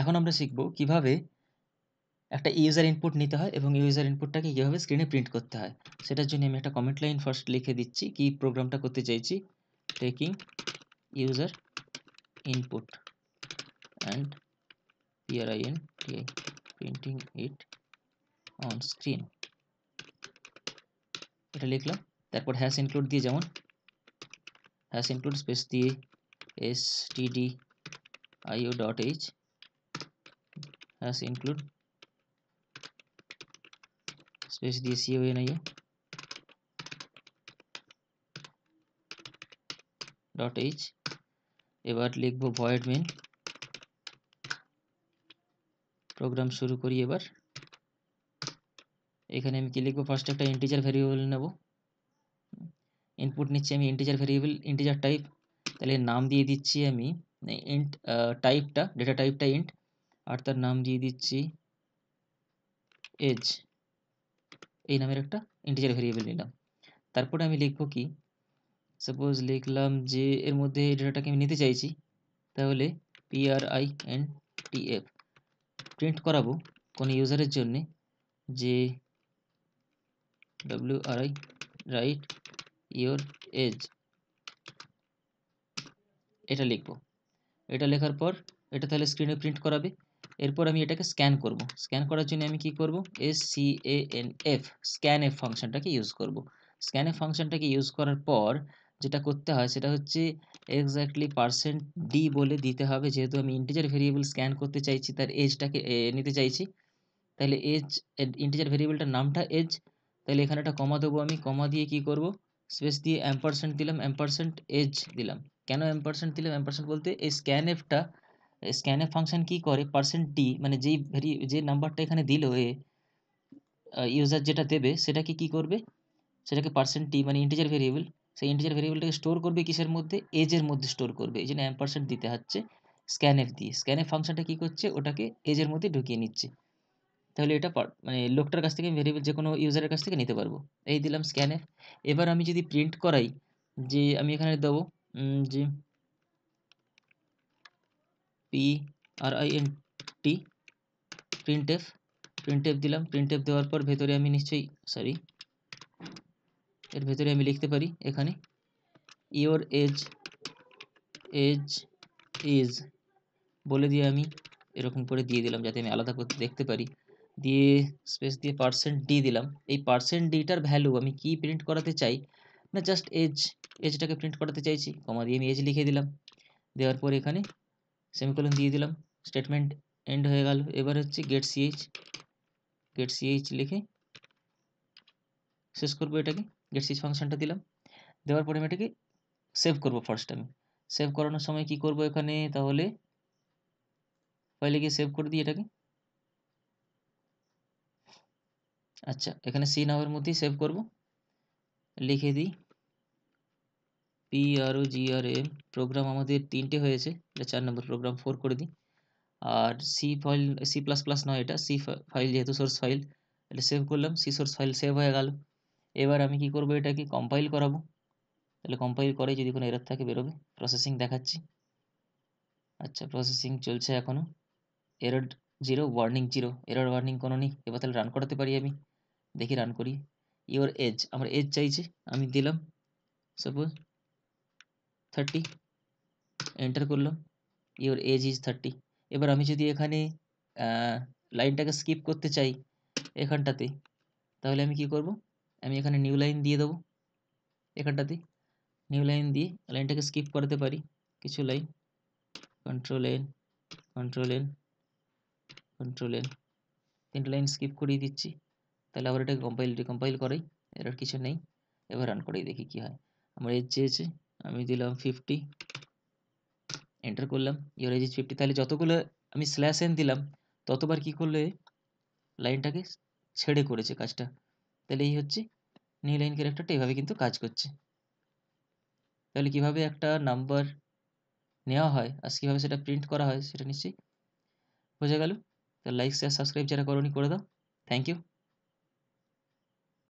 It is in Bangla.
এখন আমরা শিখব কিভাবে একটা ইউজার ইনপুট নিতে হয় এবং ইউজার ইনপুটটাকে কীভাবে স্ক্রিনে প্রিন্ট করতে হয় সেটার জন্য আমি একটা কমেন্ট লাইন ফার্স্ট লিখে দিচ্ছি কি প্রোগ্রামটা করতে চাইছি taking user input and P R I N T I printing it on screen এটা লিখলাম তারপর হ্যাস ইনক্লুড দিয়ে যেমন হ্যাস ইনক্লুড স্পেস দিয়ে S T D I O dot H hash include space ডিসিও এ না ই ডট এইচ এবারে লিখব void main প্রোগ্রাম শুরু করি এবারে এখানে আমি কি লিখব ফার্স্ট একটা ইন্টিজার ভেরিয়েবল নেব ইনপুট নিচে আমি ইন্টিজার ভেরিয়েবল ইন্টিজার টাইপ তাহলে নাম দিয়ে দিয়েছি আমি ইন্ট টাইপটা ডেটা টাইপটা ইন্ট আর তার নাম দিয়ে দিচ্ছি এজ এই নামের একটা ইন্টিজার ভেরিয়েবল নিলাম তারপরে আমি লিখব কি সাপোজ লিখলাম যে এর মধ্যে ডেটাটাকে আমি নিতে চাইছি তাহলে পিআরআই এন টিএফ প্রিন্ট করাবো কোনো ইউজারের জন্যে যে আর আই রাইট ইয়োর এজ এটা লিখব এটা লেখার পর এটা তাহলে স্ক্রিনে প্রিন্ট করাবে এরপর আমি এটাকে স্ক্যান করব স্ক্যান করার জন্য আমি কি করব S C A N F scan F ফাংশনটাকে ইউজ করব স্ক্যান এফ ফাংশনটাকে ইউজ করার পর যেটা করতে হয় সেটা হচ্ছে এক্স্যাক্টলি পার্সেন্ট ডি বলে দিতে হবে যেহেতু আমি ইন্টিজার ভেরিয়েবল স্ক্যান করতে চাইছি তার এজটাকে নিতে চাইছি তাহলে এজ ইন্টিজার ভেরিয়েবলটার নামটা এজ তাহলে এখানে একটা কমা দেবো আমি কমা দিয়ে কি করব স্পেস দিয়ে অ্যাম্পারসেন্ট দিলাম অ্যাম্পারসেন্ট এজ দিলাম কেন অ্যাম্পারসেন্ট দিলাম অ্যাম্পারসেন্ট বলতে এই স্ক্যান এফটা স্ক্যানএফ ফাংশন কি করে পার্সেন্ট ডি মানে যেই ভেরি যে নাম্বারটা এখানে দিল এ ইউজার যেটা দেবে সেটাকে কি করবে সেটাকে পার্সেন্ট ডি মানে ইন্টিজার ভেরিয়েবল সেই ইন্টিজার ভেরিয়েবলটাকে স্টোর করবে কিসের মধ্যে এজের মধ্যে স্টোর করবে এই জন্য এম পার্সেন্ট দিতে হচ্ছে স্ক্যানএফ দিয়ে স্ক্যানএফ ফাংশনটা কী করছে ওটাকে এজের মধ্যে ঢুকিয়ে নিচ্ছে তাহলে এটা মানে লোকটার কাছ থেকে আমি ভেরিয়েবল যে কোনো ইউজারের কাছ থেকে নিতে পারবো এই দিলাম স্ক্যানএফ এবার আমি যদি প্রিন্ট করাই যে আমি এখানে দেবো যে P R I N T print F print দিলাম প্রিন্ট দেওয়ার পর ভেতরে আমি নিশ্চয়ই সরি এর ভেতরে আমি লিখতে পারি এখানে ইওর এজ এজ ইজ বলে দিয়ে আমি এরকম করে দিয়ে দিলাম যাতে আমি আলাদা করতে দেখতে পারি দিয়ে স্পেস দিয়ে পার্সেন্ট ডি দিলাম এই পার্সেন্ট ডিটার ভ্যালু আমি কি প্রিন্ট করাতে চাই না জাস্ট এজ এজটাকে প্রিন্ট করাতে চাইছি কমা দিয়ে আমি এজ লিখে দিলাম দেওয়ার পর এখানে সেমিকলন দিয়ে দিলাম স্টেটমেন্ট এন্ড হয়ে গেল এবার হচ্ছে গেট সিএইচ গেট সিএইচ লিখে শেষ করবো এটাকে গেট সিএইচ ফাংশনটা দিলাম দেওয়ার পরে আমি এটাকে সেভ করবো ফার্স্ট আমি সেভ করানোর সময় কি করব এখানে তাহলে ফাইলে গিয়ে সেভ করে দিই এটাকে আচ্ছা এখানে সি নামের মধ্যেই সেভ করব লিখে দিই পিআরও জিআরএম প্রোগ্রাম আমাদের তিনটে হয়েছে এটা চার নম্বর প্রোগ্রাম ফোর করে দিই আর C file C plus plus নয় এটা সি ফাইল যেহেতু সোর্স ফাইল এটা সেভ করলাম সি সোর্স ফাইল সেভ হয়ে গেল এবার আমি কি করব এটাকে কম্পাইল করাবো তাহলে কম্পাইল করে যদি কোনো এরার থাকে বেরোবে প্রসেসিং দেখাচ্ছি আচ্ছা প্রসেসিং চলছে এখনও error zero warning zero error warning কোনো নেই এবার তাহলে রান করাতে পারি আমি দেখি রান করি ইওর এজ আমার এজ চাইছে আমি দিলাম সাপোজ থার্টি এন্টার করলাম ইওর এজ ইজ থার্টি এবার আমি যদি এখানে লাইনটাকে স্কিপ করতে চাই এখানটাতে তাহলে আমি কি করব আমি এখানে নিউ লাইন দিয়ে দেবো এখানটাতে নিউ লাইন দিয়ে লাইনটাকে স্কিপ করাতে পারি কিছু line control N control N control N তিনটে লাইন স্কিপ করিয়ে দিচ্ছি তাহলে আবার এটাকে কম্পাইল রিকম্পাইল করাই এর কিছু নেই এবার রান করেই দেখি কি হয় আমার এজ চেয়েছে আমি দিলাম ফিফটি এন্টার করলাম ইউর এজ ইজ ফিফটি তাহলে যতগুলো আমি স্ল্যাশ এন দিলাম ততবার কি করলে লাইনটাকে ছেড়ে করেছে কাজটা তাহলে এই হচ্ছে নিউ লাইন ক্যারেক্টারটা এভাবে কিন্তু কাজ করছে তাহলে কিভাবে একটা নাম্বার নেওয়া হয় আর কীভাবে সেটা প্রিন্ট করা হয় সেটা নিশ্চয়ই বোঝা গেল তাহলে লাইক শেয়ার সাবস্ক্রাইব যারা করনি করে দাও থ্যাংক ইউ